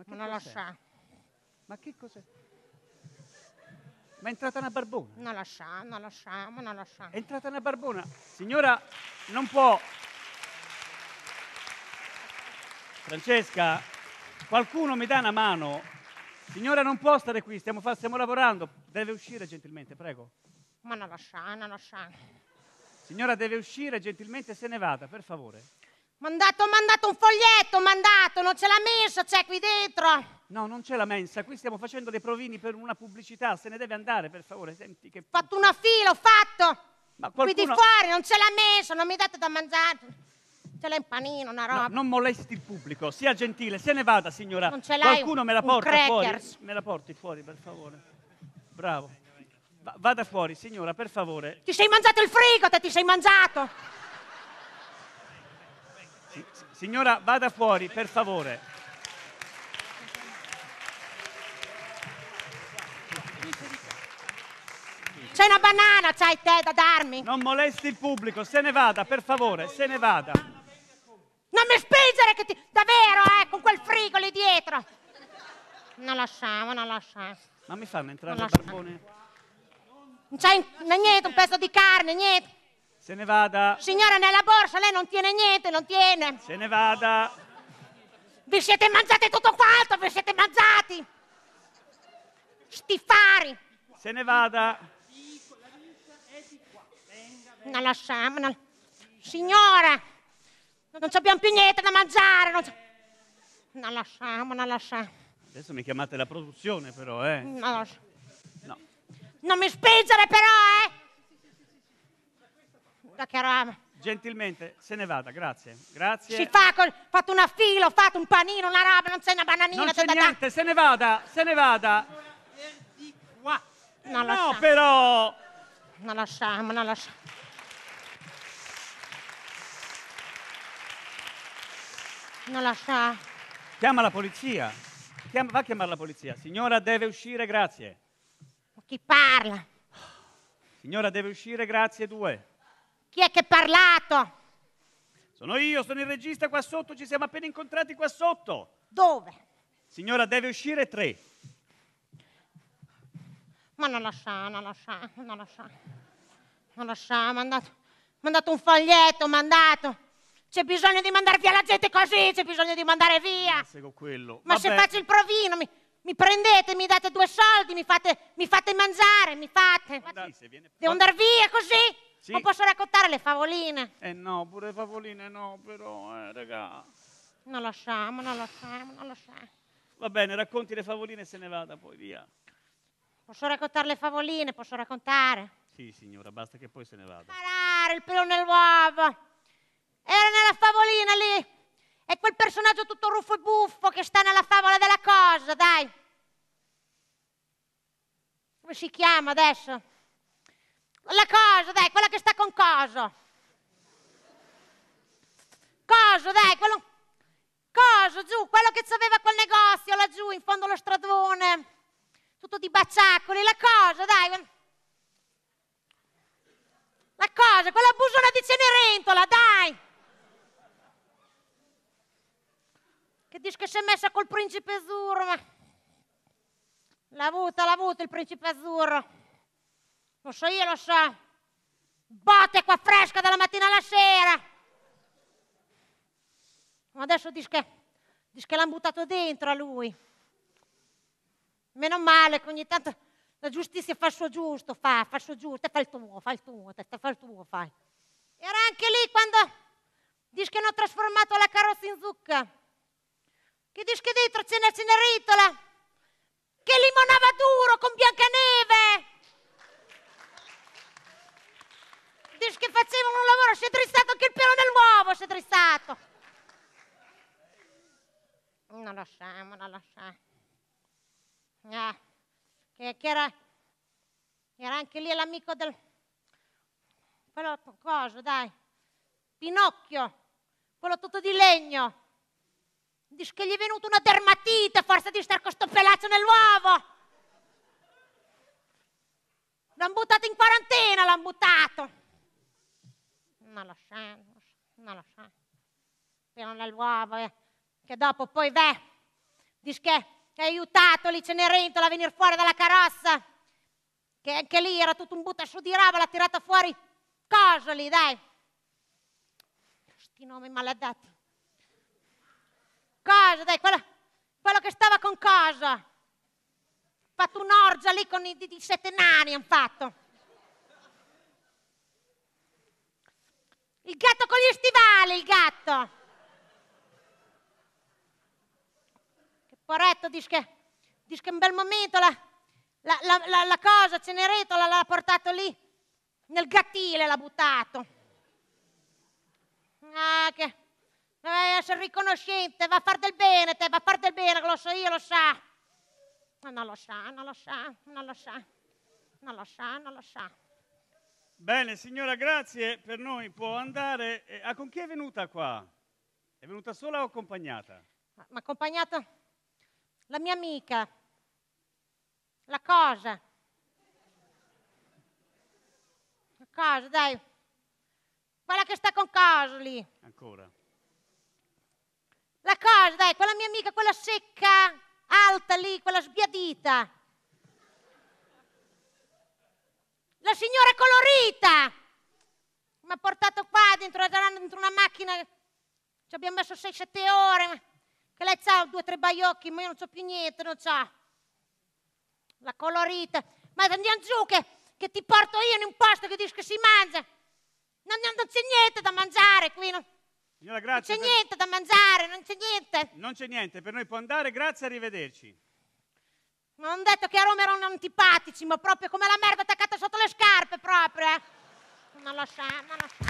Ma che non la lascia. Ma che cos'è? Ma è entrata una barbona. Non lasciamo, non lasciamo, non lasciamo. È entrata una barbona. Signora, non può. Francesca, qualcuno mi dà una mano. Signora, non può stare qui, stiamo, fa- stiamo lavorando. Deve uscire gentilmente, prego. Ma non lasciamo, non lascia. Signora, deve uscire gentilmente, se ne vada, per favore. Mandato, mandato un foglietto, mandato, non c'è la mensa, c'è qui dentro. No, non c'è la mensa, qui stiamo facendo dei provini per una pubblicità, se ne deve andare per favore, senti che... Ho fatto una fila, ho fatto! Ma qualcuno... Qui di fuori non c'è la mensa, non mi date da mangiare. Ce l'hai un panino, una roba. No, non molesti il pubblico, sia gentile, se ne vada signora. Non ce l'hai Qualcuno un, me la porta fuori? Me la porti fuori, per favore. Bravo. Va vada fuori, signora, per favore. Ti sei mangiato il frigo, te ti sei mangiato! Signora, vada fuori, per favore. C'è una banana, c'hai te da darmi? Non molesti il pubblico, se ne vada, per favore, se ne vada. Non mi spingere che ti... Davvero, eh, con quel frigo lì dietro. Non lasciamo, non lasciamo. Ma mi fanno entrare il barbone? Non c'è niente, un pezzo di carne, niente. Se ne vada. Signora, nella borsa lei non tiene niente, non tiene. Se ne vada. Vi siete mangiati tutto quanto, vi siete mangiati. Stifari. Se ne vada. La è di qua. Venga, Non lasciamo. Signora, non abbiamo più niente da mangiare. Non, non lasciamo, non lasciamo. Adesso mi chiamate la produzione però, eh. Non lasciamo. No. Non mi spingere però, eh chiacchieramo. Gentilmente, se ne vada, grazie. Grazie. Ci fa, col, fate una fila, ho un panino, una roba, non c'è una bananina. Non c'è da, niente, da. se ne vada, se ne vada. Non no, però... Non lasciamo, non lasciamo. Non lasciamo. Chiama la polizia. Chiama, va a chiamare la polizia. Signora deve uscire, grazie. Ma chi parla? Signora deve uscire, grazie, due. Chi è che ha parlato? Sono io, sono il regista qua sotto, ci siamo appena incontrati qua sotto. Dove? Signora, deve uscire tre. Ma non lascia, non lascia, non lascia. Non lascia, mandato, mandato un foglietto, mandato. C'è bisogno di mandare via la gente così, c'è bisogno di mandare via. Seguo quello. Ma se faccio il provino, mi, mi, prendete, mi date due soldi, mi fate, mi fate mangiare, mi fate. Ma sì, viene... Devo andare via così? Sì. Ma posso raccontare le favoline? Eh no, pure le favoline no, però, eh, raga. Non lasciamo, non lasciamo, non lasciamo. Va bene, racconti le favoline e se ne vada poi, via. Posso raccontare le favoline? Posso raccontare? Sì, signora, basta che poi se ne vada. Parare, il pelo nell'uovo. Era nella favolina lì. È quel personaggio tutto ruffo e buffo che sta nella favola della cosa, dai. Come si chiama adesso? La cosa, dai, quella che sta con coso. Coso, dai, quello... Coso, giù, quello che c'aveva quel negozio laggiù in fondo allo stradone. Tutto di baciacoli, la cosa, dai. La cosa, quella busona di Cenerentola, dai. Che dice che si è messa col principe azzurro, ma... L'ha avuta, l'ha avuta il principe azzurro. Lo so io, lo so. Botte qua fresca dalla mattina alla sera. Ma adesso dice che, che l'hanno buttato dentro a lui. Meno male che ogni tanto la giustizia fa il suo giusto, fa, fa il suo giusto, te fa il tuo, fa il tuo, te, te fa il tuo, fai. Era anche lì quando dice che hanno trasformato la carrozza in zucca. Che dice che dentro c'è una ceneritola che limonava duro con Biancaneve. che facevano un lavoro, si è tristato anche il pelo dell'uovo, si è tristato. Non lo siamo, non lo siamo. Eh, che, che era, era anche lì l'amico del... quello coso, dai. Pinocchio, quello tutto di legno. Dice che gli è venuta una dermatite, forse di stare con sto pelaccio nell'uovo. L'hanno buttato in quarantena, l'hanno buttato non lo so, non lo so, però nell'uovo, eh, che dopo poi vè, dice che hai aiutato lì Cenerentola a venire fuori dalla carrozza, che anche lì era tutto un butta su di roba, l'ha tirata fuori, cosa lì, dai. Sti nomi maledetti. Cosa, dai, quello, quello che stava con cosa? fatto un'orgia lì con i, di, di sette nani, hanno fatto. Il gatto con gli stivali, il gatto. Che poretto, dice che, dice che un bel momento la, la, la, la cosa, Ceneretola l'ha portato lì, nel gattile l'ha buttato. Ah, che deve essere riconoscente, va a far del bene, te, va a far del bene, lo so io, lo sa. So. Non lo sa, so, non lo sa, so, non lo sa, non lo sa, non lo sa. Bene, signora, grazie. Per noi può andare. Eh, ah, con chi è venuta qua? È venuta sola o accompagnata? Ma, ma accompagnata la mia amica, la cosa. La cosa, dai. Quella che sta con cosa lì. Ancora. La cosa, dai, quella mia amica, quella secca, alta lì, quella sbiadita. la signora colorita mi ha portato qua dentro, dentro una macchina, ci abbiamo messo 6-7 ore, che lei ha due o tre baiocchi, ma io non so più niente, non so. La colorita, ma andiamo giù che, che ti porto io in un posto che dici che si mangia. Non, non, non c'è niente da mangiare qui. Non, Signora, grazie. Non c'è per... niente da mangiare, non c'è niente. Non c'è niente, per noi può andare, grazie, arrivederci. Non detto che a Roma erano antipatici, ma proprio come la merda attaccata sotto le scarpe, proprio, eh. Non lo so, non lo so.